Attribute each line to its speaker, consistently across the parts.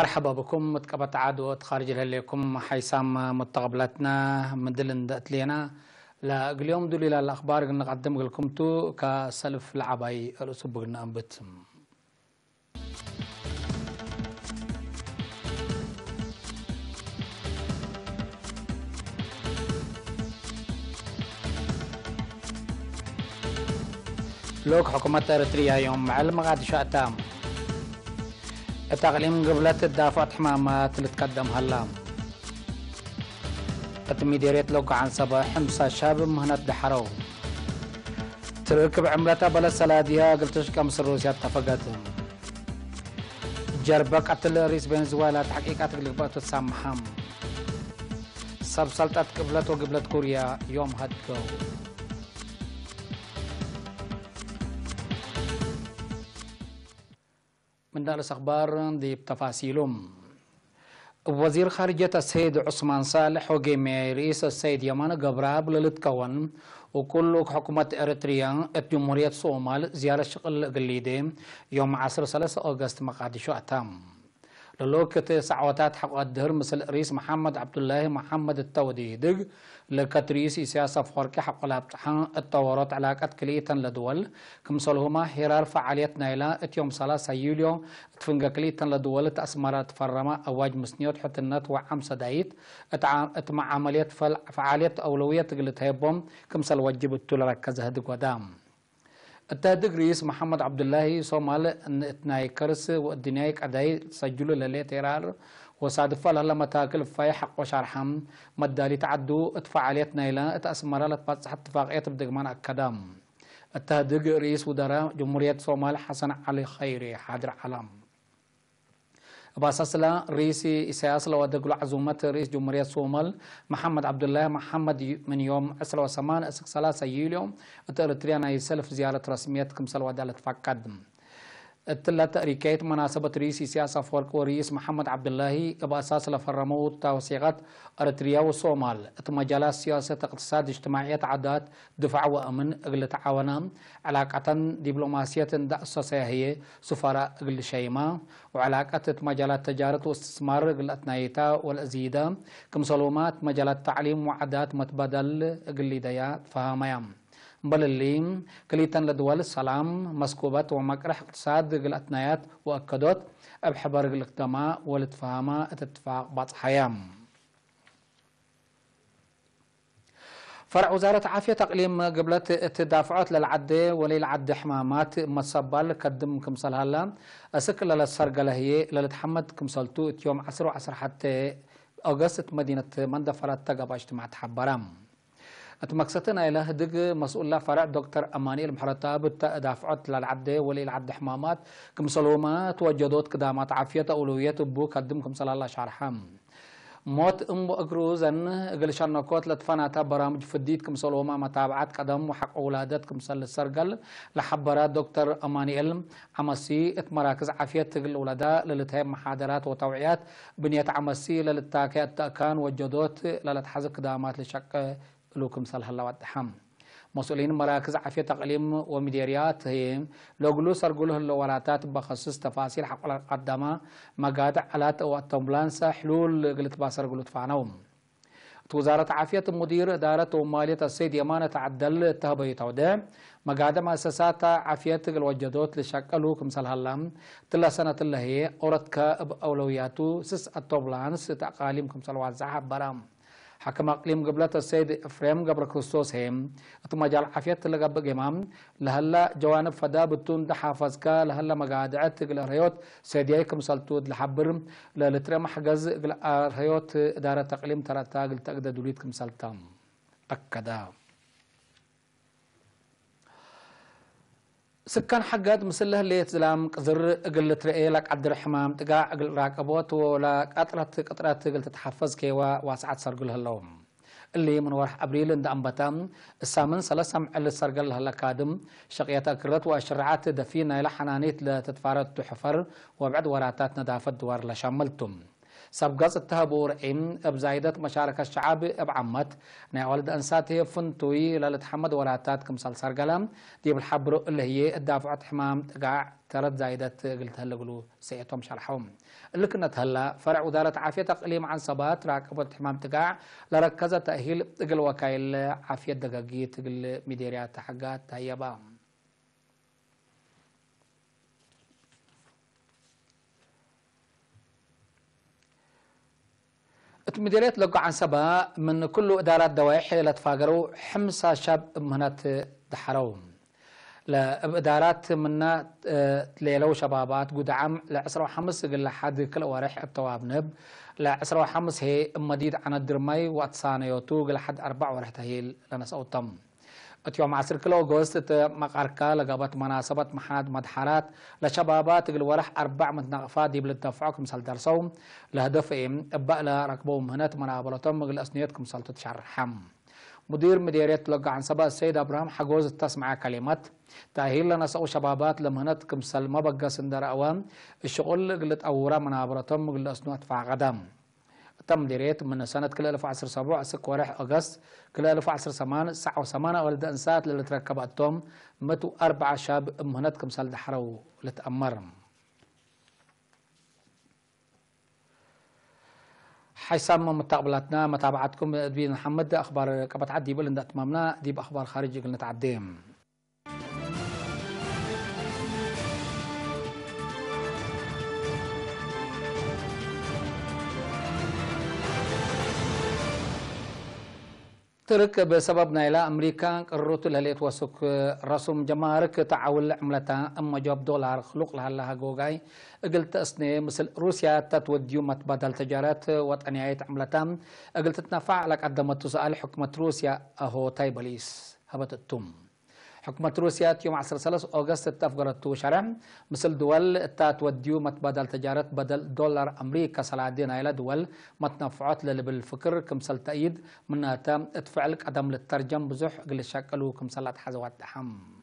Speaker 1: مرحبا بكم متكبة عدوة خارج لكم حيسام متقبلتنا مدلن دأتلينا لا اليوم دول إلى الأخبار نقدم لكم تو كسلف العباي الأسبوع نأنبت لوك حكومة إريتريا يوم علم غاد شاتام التقليم قبلة الدافع حمامات اللي هلام اللام مديرية لوقع عن صباح مصا شاب مهنة دحرو تركب عملتها بلا سلاديا قلتش كم روسيا اتفقتهم جربة قتل رئيس فنزويلا تحقيقات قلبات تسامحهم سبسلطات قبلت وقبلت كوريا يوم هدقوا دارس أخبار دي بتفاصيلهم وزير خارجية السيد عثمان صالح وقيمي رئيس السيد يمان قبراب للتكون وكل حكومة إريتريا الجمهورية الصومال زيارة شغل قليدي يوم عصر 3 أغسطس مقادشو أتام للوكت سعواتات حق الدهر مثل رئيس محمد عبد الله محمد التودي دق لكت سياسة فوركي حق الابتحان التورات علاقة كليتا لدول كم كمسلهما هرار فعاليات نايلة اتيوم صلاة سيوليو تفنق كليتا لدول تأسمرات فرما أواج مسنيوت حتنات وعم سدايت اتمع عمليات فعاليات أولوية تقلت هيبوم كم وجب التول لركز هدق ودام التا رئيس محمد عبد الله صومال ان اتناي كرس ودنايك اداي سجلو للي تيرار وصادف لها لما متاكل فاي حق وشرحم مدالي تعدو اتفعاليت نايلا اتاسمر لها تفاتح اتفاقيات بدقمان اكادام التا رئيس ودراء جمهورية صومال حسن علي خيري حاضر علام باساسلا رئيس إسياس لو أدقل عزومة رئيس جمهورية سومال محمد عبد الله محمد من يوم أسلا وسمان أسك سلاسة أتأل تريانا يسلف زيارة رسمية كم سلوى دالت التلاتة ريكاية مناسبة رئيس سياسة فورك ورئيس محمد عبد الله كبأساس لفرمو توسيقات أريتريا وصومال مجالات سياسة اقتصاد اجتماعية عادات دفع وأمن أقل تعاونا علاقة دبلوماسية دأسة هي سفراء أقل شيمة وعلاقة مجالات تجارة واستثمار أقل أتنايتا والأزيدة كمسلومات مجالات تعليم وعدات متبادل أقل ديات فهميام بلليم كليتن لدول السلام مسكوبات ومقرح اقتصاد الأتنايات وأكدوت أبحبر الاقدماء والتفاهمة الاتفاق بات حيام فرع وزارة عافية تقليم قبلة التدافعات للعدة وليل عد حمامات مصبال كدم كمسال هلا أسك للسرقة لهي للتحمد كمسالتو اتيوم عصر وعصر حتى أغسط مدينة مندفرات تقبع اجتماع تحبرام أت مقصتنا إلى هدق مسؤول فرع دكتور أماني المحرطة دافعت للعبد ولي العبد حمامات كم سلوما توجدوت قدامات عافية أولوية بو قدمكم صلى الله شرحم موت أم اقروز أجروزن قل شنكوت لتفناتا برامج فديت كم سلوما متابعات قدم وحق أولادات كم سل السرقل لحبرات دكتور أماني علم عمسي ات مراكز عافية تقل أولادا للتهي محاضرات وتوعيات بنية عمسي للتاكيات تأكان وجدوت للتحزق قدامات لشق لكم صلح الله واتحام مسؤولين مراكز عفية تقليم ومديريات هيم لغلو سرقوله اللوالاتات بخصوص تفاصيل حق القدامة مقاطع علات والتمبلانسة حلول قلت باسرقلو تفانوم وزارة عافية مدير إدارة ومالية السيد يمانة عدل تهبي تودع مقادة مؤسسات عافية الوجدوت لشكلو كمسال هلام تلا سنة الله هي أورتك بأولوياتو سس التوبلانس تقاليم كمسال وزعها برام حكم أقليم قبلة السيد فريم قبر كرستوس هيم أتو مجال عفيت لقى بقمام لهلا جوانب فدا بتون لحافظك لهلا مقادعت قل ريوت سيد يايكم سلتود لحبر للترم حجز قل آه، ريوت دار تقليم ترى تاقل تقدر دوليتكم أكدا سكان حقات مسله ليت زلام قذر اقل ترئي لك عبد الرحمام تقع اقل راقبوت لك اطرات اطرات اقل تتحفز كيوا واسعات سرقل هلوم اللي من ورح أبريل اند أنبتام السامن سلسم على السرقل هالأكادم شقيات أكرت وأشرعات دفينا إلى حنانيت لتتفارد تحفر وبعد وراتات ندافت دوار لشملتم سبقص التهبور إن بزايدة مشاركة الشعب بعمت نيا والد أنساتي فنتوي للتحمد وراتات كمسال سرقلم دي بالحبر اللي هي الدافعة حمام تقع ترد زايدة قلت هلا قلو سيئتهم شرحهم اللي كنت هلا فرع وزارة عافية تقليم عن صبات راكبة حمام تقع لركزة تأهيل قل وكايل عافية دقاقية قل ميديريات تحقات تهيبام كنت مديرية لقو عن سبا من كل إدارات دوايح لتفاقروا حمسة شاب مهنات دحرو إدارات منا تليلو آه، شبابات قد عام لعسر وحمس قل حد كل وارح التوابنب لعسر وحمس هي مديد عن الدرمي واتسانيوتو قل حد أربع وارح تهيل لنسأو تم اتيوم عصر كلو جوست مقرکا لگابت مناسبت محاد مدحرات لشبابات اگل ورح أربع متنقفات دي بالتفعكم سال درسوم لهدف ایم إم أبقى لركبوم هنات منابلتهم مقل أسنيتكم سال تتشرحم مدير مديرية لقى عن سبا السيد ابراهام حقوز تسمع كلمات تأهيل لنا سو شبابات لمهنت كمسل مبقى سندر أوان الشغل قلت أورا منابلتهم قلت أسنوات فاقدام تم دريت من سنة كل ألف وعشر سبعة سك ورح أغسط كل ألف وعشر سمان ساعة وثمانة ولد أنسات للي تركب أتوم متو أربعة شاب مهنت كم سال دحرو لتأمرم حيسام متقبلاتنا متابعتكم بين محمد أخبار كبت عدي بلند أتمامنا دي بأخبار خارجي قلنا تعديم ترك بسبب نايلة أمريكا قررت لها ليتوسك رسوم جمارك تعاول عملتا أما جواب دولار خلق لها لها جوجاي قلت أسني مثل روسيا تتوديو متبادل تجارات وطنية عملتا قلت تنفع لك قدمت سؤال حكمة روسيا أهو تايباليس هبت التوم حكومة روسيا يوم 10 أغسطس تفقرت شرم مثل دول توديو متبادل تجارة بدل دولار أمريكا سلادين إلى دول متنفعات بالفكر كمثل تأييد من تم اتفعل عدم للترجم بزح قل شكلو كمثل حزوات حم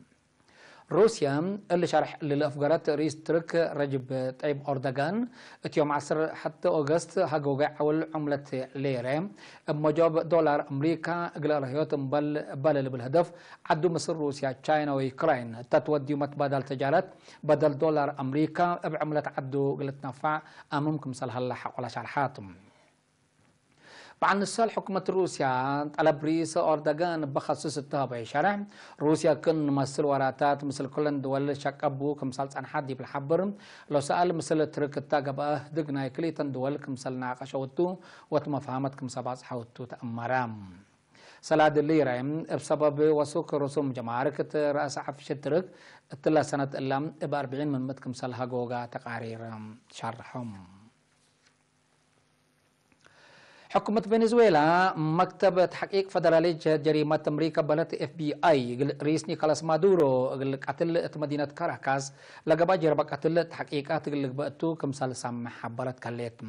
Speaker 1: روسيا اللي شرح للأفجارات رئيس ترك رجب طيب أردوغان اتيوم 10 حتى أغسط هاقوغع حول عملة ليرة مجاب دولار أمريكا قل رهيوت بل بل بالهدف عدو مصر روسيا تشاينا ويكراين تتودي متبادل تجارات بدل دولار أمريكا بعملة عدو قلت نفع أممكم سالها الله ولا شرحاتم بعد نسال حكومة روسيا على بريس أردغان بخصوص التابع شرح روسيا كن مصر وراتات مثل كل دول شاك أبو كمسال عن حد بالحبر لو سأل مثل ترك التاقب دقنا كليتن دول كمسال ناقش وتو وتمفهمت كمسابات حوتو تأمرام سلاد اللي رايم بسبب وسوق رسوم جمارك رأس عفش ترك تلا سنة اللام بأربعين من متكم سلها جوجا تقارير شرحهم حكومة فنزويلا مكتب تحقيق فدرالي جريمة أمريكا بلت اف بي اي رئيس نيكولاس مادورو قتل مدينة كاراكاس لقبا جربا قتل تحقيقات بأتو كمسال سامح بلت كاليت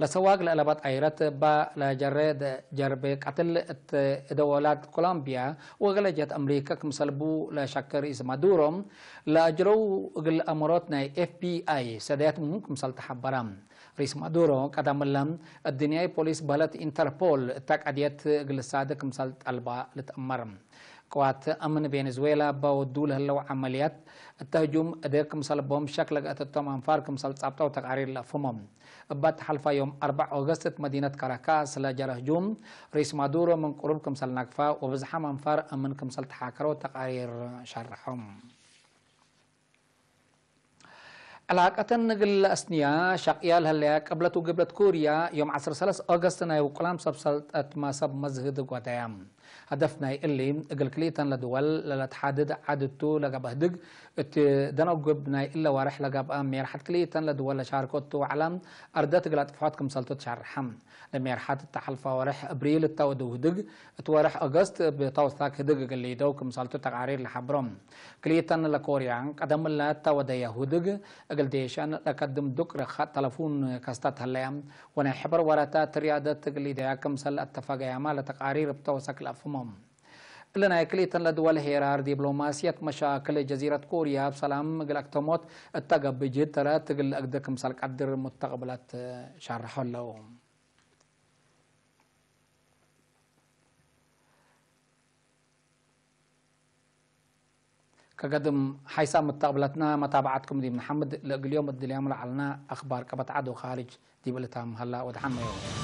Speaker 1: لسواق لألبات ايرات با لجرد جرب قتل دولات كولومبيا وغلجت أمريكا كمسال بو لشكر إز مادورو لأجرو غل أمرتنا اف بي اي سديات مهم كمسال تحبرام رئيس مادورو قدملم الدنياي بوليس بلد انتربول تاقعديت قلسادة كمسال طلبة لتأمرم قوات أمن فنزويلا دول هلو عمليات التهجم أدير كمسال بوم شكل أتتم أنفار كمسال تسابتا وتقعير لفمم أبات حلفا يوم 4 أغسطس مدينة كاراكاس لجر جوم رئيس مادورو من قرب كمسال نقفا وبزحام أنفار أمن كمسال تحاكرو تقعير شرحهم علاقة نقل أسنيا شقيا الهليا قبلت قبلت كوريا يوم 13 أغسطس نايو قلام سب سلطة ما سب مزهد قوتيام هدفنا اللي قلقليتن لدول لتحدد عددتو لقبهدق دنقبنا إلا ورح لقب أمير حد حتكليتن لدول لشاركوتو علم أردت قلت فحوت شعر حم لمير حات التحلفة ورح أبريل التو التودو هدق تورح أغسط بتوثاك هدق قلي دو كمسلتو تقارير لحبرم كليتن لكوريا قدم لا تو تودا يهودق أقل ديشان لقدم دكر رخ تلفون كستات هلام وانا حبر ورطات ريادة كم سل كمسل التفاقيا ما لتقعرير بتوثاك الأفضل مفهوم لنا كليتن لدول هيرار دبلوماسية مشاكل جزيرة كوريا بسلام قلقتموت التقب بجد ترى تقل أقدكم سالك عدر متقبلات شرحوا لهم كقدم حيث متقبلتنا متابعتكم دي محمد لقل يوم الدليام لعلنا أخبار كبت عدو خارج دي هلا ودحمة يوم